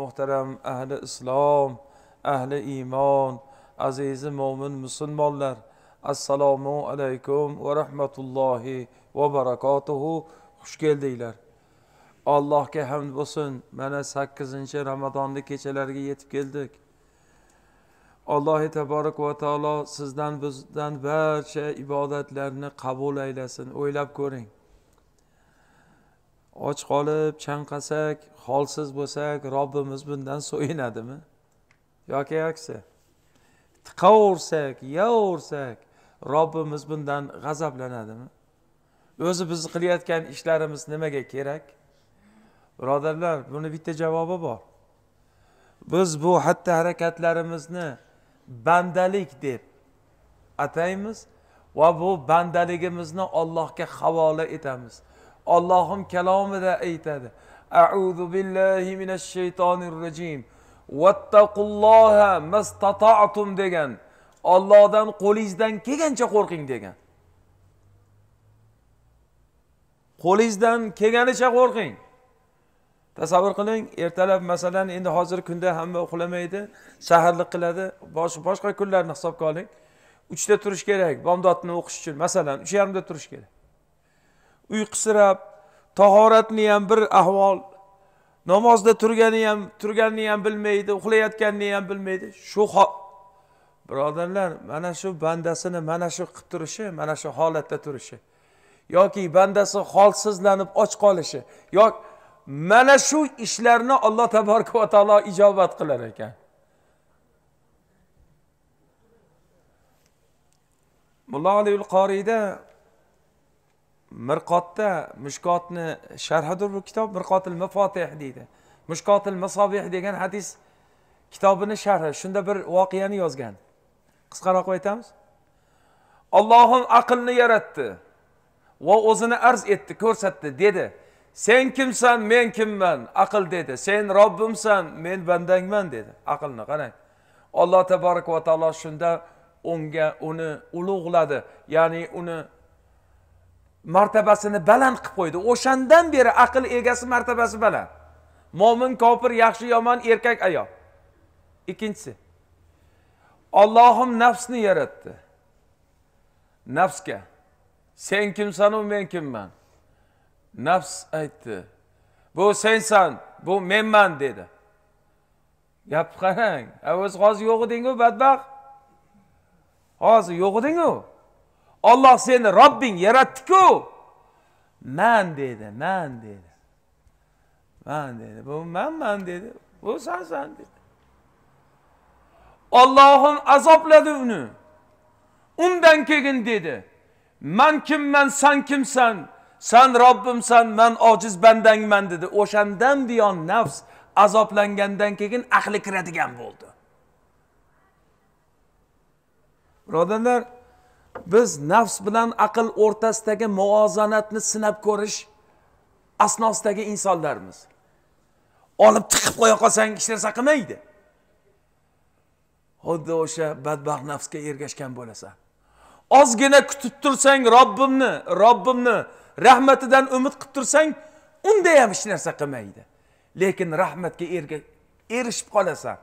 muhtaram ahli islom ahli iymon azizi mo'min musulmonlar assalomu alaykum va rahmatullohi va barakotuhu xush keldinglar allohga hamd bo'lsin mana sakkizinchi ramazonni kechalariga yetib keldik allohi taborak va taolo sizdan bizdan barcha ibodatlarni qabul aylasin o'ylab ko'ring och qolib chanqasak holsiz bo'lsak robbimiz bundan so'yinadimi yoki aksi tiqaversak yeyaversak robbimiz bundan g'azablanadimi o'zi biz qilayotgan ishlarimiz nimaga kerak birodarlar buni bitta javobi bor biz bu xatti harakatlarimizni bandalik deb ataymiz va bu bandaligimizni ollohga havola etamiz ollohim kalomida aytadi auzu billahi minash shaytonir rojim vattaqulloha mastatatum degan ollohdan qo'lingizdan kelgancha qo'rqing degan qo'lingizdan kelganicha qo'rqing tasavvur qiling ertalab masalan endi hozir kunda hamma uxlamaydi saharlik qiladi boshqa kunlarni hisobga oling uchda turish kerak bomdodni o'qish uchun masalan 3:30 yarimda turish kerak uyqusirab tahoratni ham bir ahvol namozda turgani ham turganini ham bilmaydi uxlayotganini ham bilmaydi shu birodarlar mana shu bandasini mana shu qilib turishi mana shu holatda turishi yoki bandasi holsizlanib och qolishi yo mana shu ishlarni alloh taboraka va taolo ijobat qilar ekan mullo aliul qoriyda mirqotda mushkotni sharhidir bu kitob mirqotil mafotih deydi mushkotil misobih degan hadis kitobini sharhi shunda bir voqeani yozgan qisqaroq aytamiz ollohim aqlni yaratdi va o'zini arz etdi ko'rsatdi dedi sen kimsan men kimman aql dedi sen robbimsan men bandangman dedi aqlni qarang alloh taborak va taolo shunda unga uni ulug'ladi ya'ni uni martabasini baland qilib qo'ydi o'shandan beri aql egasi martabasi baland mo'min kofir yaxshi yomon erkak ayol ikkinchisi ollohim nafsni yaratdi nafsga sen u men kimman nafs aytdi bu sensan bu menman dedi gapni qarang o'zi hozir yo'q edingu badbaxt hozir yo'q edingu olloh seni robbing yaratdiku man dedi man dedi man dedi bu manman dedi bu sansan dedi ollohim azobladi uni undan keyin dedi man kimman san kimsan san robbimsan man ojiz bandangman dedi o'shandan buyon nafs azoblangandan keyin ahli kiradigan bo'ldi birodarlar biz nafs bilan aql o'rtasidagi muvozanatni sinab ko'rish asnosidagi insonlarmiz olib tiqib qo'ya qolsang hech narsa qilmaydi xuddi o'sha badbaxt nafsga ergashgan bo'lasan ozgina kutib tursang robbimni robbimni rahmatidan umid qilib tursang unda ham hech narsa qilmaydi lekin rahmatga erishib qolasan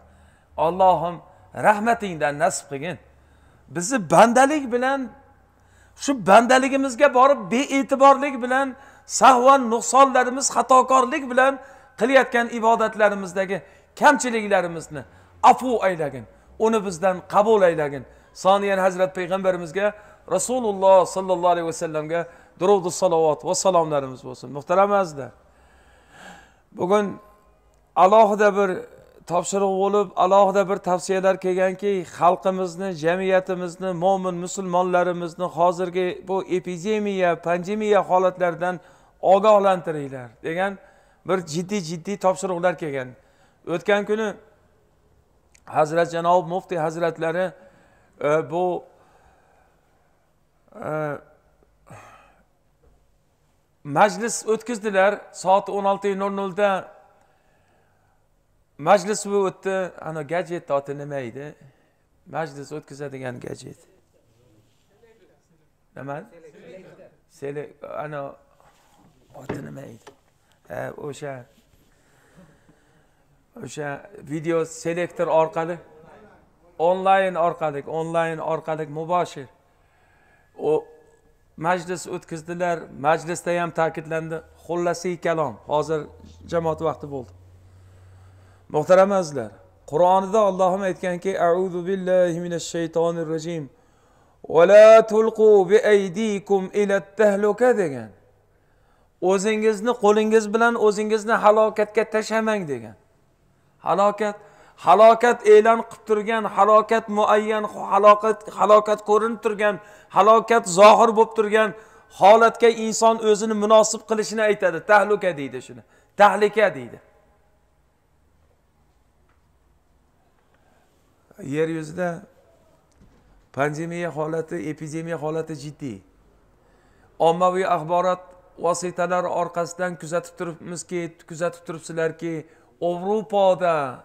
ollohim rahmatingdan nasib qilgin bizni bandalik bilan shu bandaligimizga borib bee'tiborlik bilan sahvan nuqsonlarimiz xatokorlik bilan qilayotgan ibodatlarimizdagi kamchiliklarimizni afu aylagin uni bizdan qabul aylagin soniyan hazrat payg'ambarimizga rasululloh sollallohu alayhi vasallamga duruvdu salovat va salomlarimiz bo'lsin muhtaram azizlar bugun alohida bir topshiriq bo'lib alohida bir tavsiyalar kelganki xalqimizni jamiyatimizni mo'min musulmonlarimizni hozirgi bu epidemiya pandemiya holatlaridan ogohlantiringlar degan bir jiddiy jiddiy topshiriqlar kelgan o'tgan kuni hazrat janob muftiy hazratlari e, bu e, majlis o'tkazdilar soat o'n olti nol nolda majlis bo'lib o'tdi ana gadjet oti nima edi majlis o'tkazadigan gadjet nima sele ana oti nima edi o'sha o'sha video selektor orqali onlayn orqali onlayn orqali muboshir u majlis o'tkazdilar majlisda ham ta'kidlandi xullasi kalom hozir jamoat vaqti bo'ldi muhtaram azizlar qur'onida ollohim aytganki auzu billahi minash shaytonir rojim vala tulqu aydikum ila tahluka degan o'zingizni qo'lingiz bilan o'zingizni halokatga tashlamang degan halokat halokat e'lon qilib turgan halokat muayyan halokat halokat ko'rinib turgan halokat zohir bo'lib turgan holatga inson o'zini munosib qilishini aytadi tahluka deydi shuni tahlika deydi yer yuzida pandemiya holati epidemiya holati jiddiy ommaviy axborot vositalari orqasidan kuzatib turibmizki kuzatib turibsizlarki ovrupoda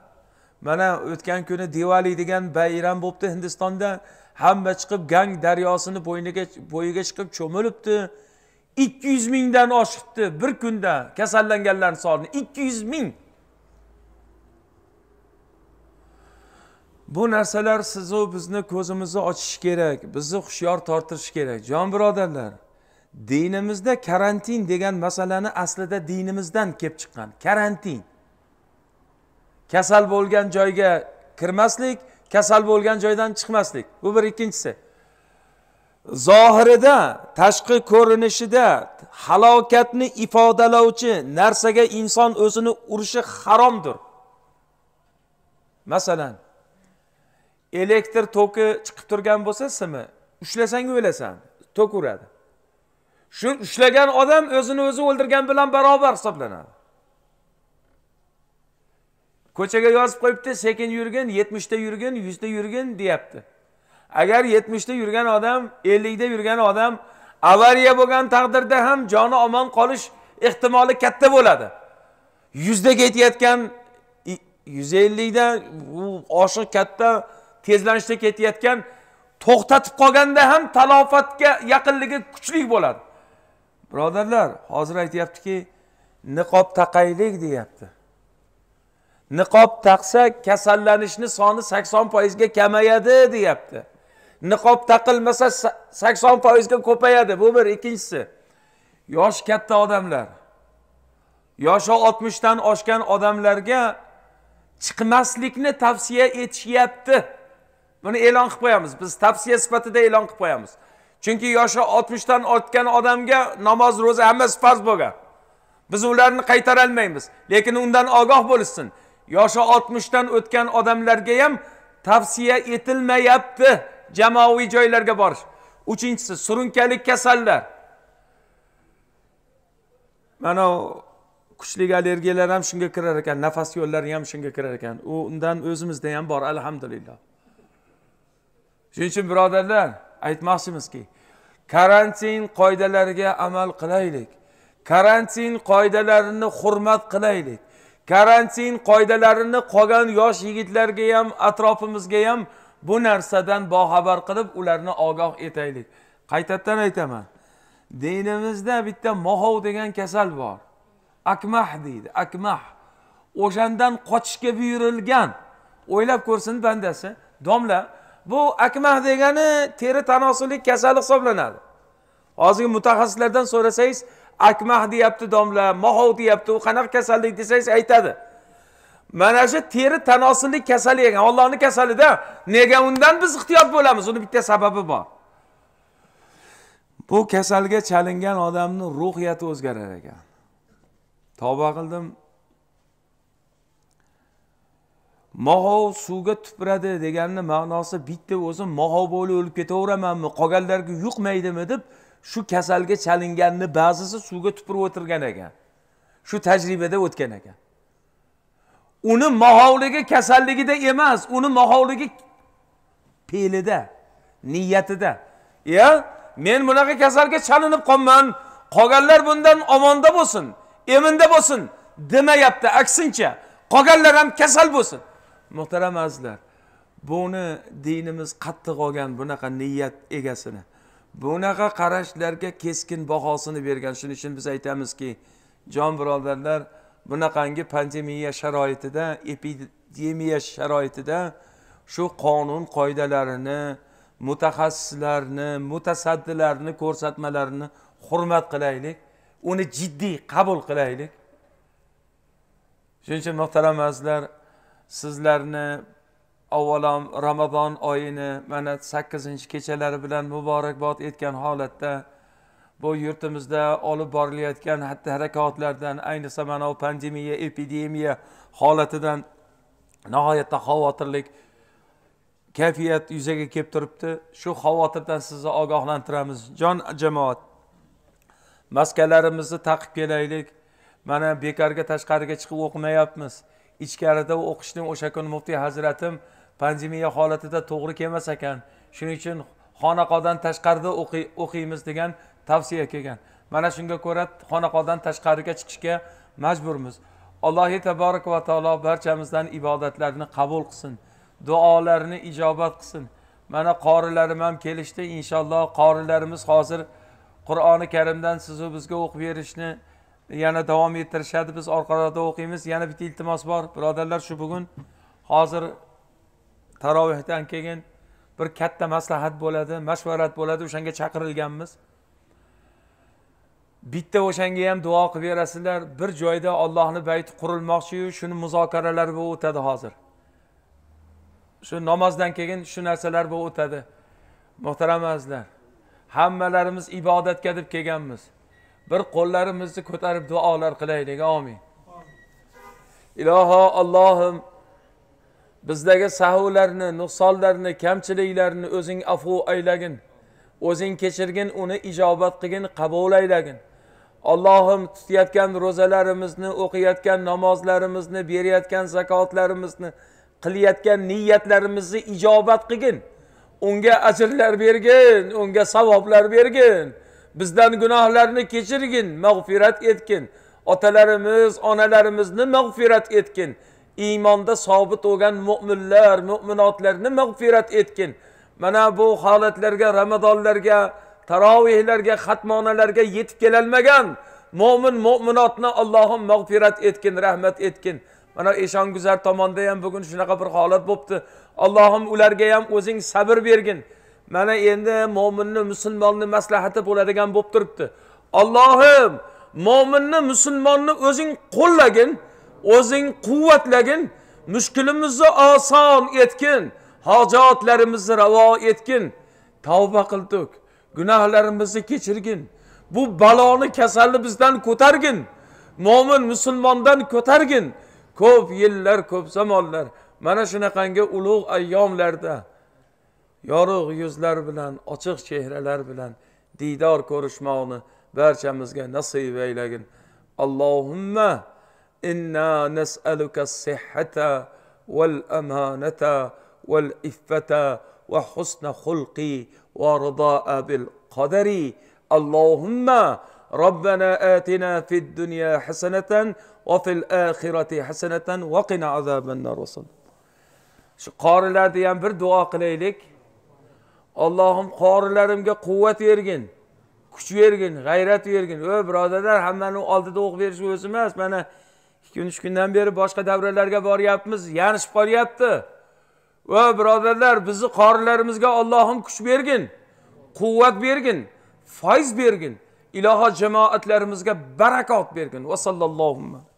mana o'tgan kuni divali degan bayram bo'libdi hindistonda hamma chiqib gang daryosini bo'yniga bo'yiga chiqib cho'milibdi ikki yuz mingdan oshibdi bir kunda kasallanganlarni soni ikki yuz ming bu narsalar sizu bizni ko'zimizni ochish kerak bizni hushyor tortirish kerak jon birodarlar dinimizda karantin degan masalani aslida dinimizdan kelib chiqqan karantin kasal bo'lgan joyga kirmaslik kasal bo'lgan joydan chiqmaslik bu bir ikkinchisi zohirida tashqi ko'rinishida halokatni ifodalovchi narsaga inson o'zini urishi haromdir masalan elektr toki chiqib turgan bo'lsa simi ushlasang o'lasan tok uradi shu ushlagan odam o'zini o'zi o'ldirgan bilan barobar hisoblanadi ko'chaga yozib qo'yibdi sekin yurgin yetmishda yurgin yuzda yurgin deyapti agar yetmishda yurgan odam ellikda yurgan odam avariya bo'lgan taqdirda ham joni omon qolish ehtimoli katta bo'ladi yuzda ketayotgan yuz ellikdan u oshiq katta tezlanishda ketayotgan to'xtatib qolganda ham talofatga yaqinligi kuchli bo'ladi birodarlar hozir aytyaptiki niqob taqaylik deyapti niqob taqsak kasallanishni soni sakson foizga kamayadi deyapti niqob taqilmasa sakson foizga ko'payadi bu bir ikkinchisi yosh katta odamlar yoshi oltmishdan oshgan odamlarga chiqmaslikni tavsiya etishyapti buni e'lon qilib qo'yamiz biz tavsiya sifatida e'lon qilib qo'yamiz chunki yoshi oltmishdan ortgan odamga namoz ro'za hammasi farz bo'lgan biz ularni qaytara olmaymiz lekin undan ogoh bo'lishsin yoshi oltmishdan o'tgan odamlarga ham tavsiya etilmayapti jamoaviy joylarga borish uchinchisi surunkali kasallar mana kuchli allergiyalar ham shunga kirar ekan nafas yo'llari ham shunga kirar ekan u undan o'zimizda ham bor alhamdulillah shuning uchun birodarlar aytmoqchimizki karantin qoidalariga amal qilaylik karantin qoidalarini hurmat qilaylik karantin qoidalarini qolgan yosh yigitlarga ham atrofimizga ham bu narsadan boxabar qilib ularni ogoh etaylik qaytadan aytaman dinimizda bitta mohov degan kasal bor akmah deydi akmah o'shandan qochishga buyurilgan o'ylab ko'rsin bandasi domla bu akmah degani teri tanosillik kasali hisoblanadi hozirgi mutaxassislardan so'rasangiz akmah deyapti domla mahov deyapti u qanaqa kasallik desangiz aytadi mana shu teri tanosillik kasali ekan ollohni kasalida nega undan biz ehtiyot bo'lamiz uni bitta sababi bor bu kasalga chalingan odamni ruhiyati o'zgarar ekan tavba qildim mohov suvga tupuradi deganni ma'nosi bitta o'zim mohov bo'lib o'lib ketaveramanmi qolganlarga yuqmaydimi deb shu kasalga chalinganni ba'zisi suvga tupurib o'tirgan ekan shu tajribada o'tgan ekan uni mahovligi kasalligida emas uni mahovligi fe'lida niyatida ya men bunaqa kasalga chalinib qolman qolganlar bundan omonda bo'lsin eminda bo'lsin demayapti aksincha qolganlar ham kasal bo'lsin muhtaram azizlar buni dinimiz qattiq olgan bunaqa niyat egasini bunaqa qarashlarga keskin bahosini bergan shuning uchun biz aytamizki jon birodarlar bunaqangi pandemiya sharoitida epidemiya sharoitida shu qonun qoidalarini mutaxassislarni mutasaddilarni ko'rsatmalarini hurmat qilaylik uni jiddiy qabul qilaylik shuning uchun muhtaram azizlar sizlarni avvalam ramazon oyini mana sakkizinchi kechalari bilan muborakbod etgan holatda bu yurtimizda olib borilayotgan xatti harakatlardan ayniqsa mana bu pandemiya epidemiya holatidan nihoyatda xavotirlik kayfiyat yuzaga kelib turibdi shu xavotirdan sizni ogohlantiramiz jon jamoat maskalarimizni taqib kelaylik mana bekorga tashqariga chiqib o'qimayapmiz ichkarida o'qishni o'sha kuni muftiy hazratim pandemiya holatida to'g'ri kelmas ekan shuning uchun xonaqodan tashqarida o'qiymiz degan tavsiya kelgan mana shunga ko'ra xonaqodan tashqariga chiqishga majburmiz allohi taborak va taolo barchamizdan ibodatlarni qabul qilsin duolarni ijobat qilsin mana qorilarim ham kelishdi inshaalloh qorilarimiz hozir qur'oni karimdan sizu bizga o'qib berishni yana davom ettirishadi biz orqalarda o'qiymiz yana bitta iltimos bor birodarlar shu bugun hozir tarovehdan keyin bir katta maslahat bo'ladi mashvarat bo'ladi o'shanga chaqirilganmiz bitta o'shanga ham duo qilib berasizlar bir joyda ollohni bayti qurilmoqchiyu shuni muzokaralari bo'lib o'tadi hozir shu namozdan keyin shu narsalar bo'lib o'tadi muhtaram azizlar hammalarimiz ibodatga deb kelganmiz bir qo'llarimizni ko'tarib duolar qilaylik omin iloho allohim bizdagi sahvlarni nuqsonlarni kamchiliklarni o'zing afu aylagin o'zing kechirgin uni ijobat qilgin qabul aylagin allohim tutayotgan ro'zalarimizni o'qiyotgan namozlarimizni berayotgan zakotlarimizni qilayotgan niyatlarimizni ijobat qilgin unga ajrlar bergin unga savoblar bergin bizdan gunohlarni kechirgin mag'firat etgin otalarimiz onalarimizni mag'firat etgin iymonda sobit bo'lgan mo'minlar mo'minotlarni mag'firat etgin mana bu holatlarga ramadonlarga tarovihlarga xatmonalarga yetib kelolmagan mo'min mo'minotni allohim mag'firat etgin rahmat etgin mana eshonguzar tomonda ham bugun shunaqa bir holat bo'libdi allohim ularga ham o'zing sabr bergin mana endi mo'minni musulmonni maslahati bo'ladigan bo'lib turibdi ollohim mo'minni musulmonni o'zing qo'llagin o'zing quvvatlagin mushkulimizni oson etgin hojatlarimizni ravo etgin tavba qildik gunohlarimizni kechirgin bu baloni kasalni bizdan ko'targin mo'min musulmondan ko'targin ko'p yillar ko'p zamonlar mana shunaqangi ulug' ayyomlarda yorug' yuzlar bilan ochiq chehralar bilan diydor ko'rishmoqni barchamizga nasib aylagin allohumma inna nasaluka sihhata val amanata val iffata va husna xulqi va ridoa bil qadari allohumma ربنا آتنا في الدنيا حسنة وفي الآخرة حسنة وقنا عذاب النار وصل. شقار الله ديان بردو آقل إليك allohim qorilarimga quvvat bergin kuch bergin g'ayrat bergin ey birodarlar hammani oldida o'qib berish o'zi emas mana ikki kun uch kundan beri boshqa davralarga boryapmiz yanishib qolyapti va birodarlar bizni qorilarimizga ollohim kuch bergin quvvat bergin foyz bergin iloho jamoatlarimizga barakot bergin va sallallohu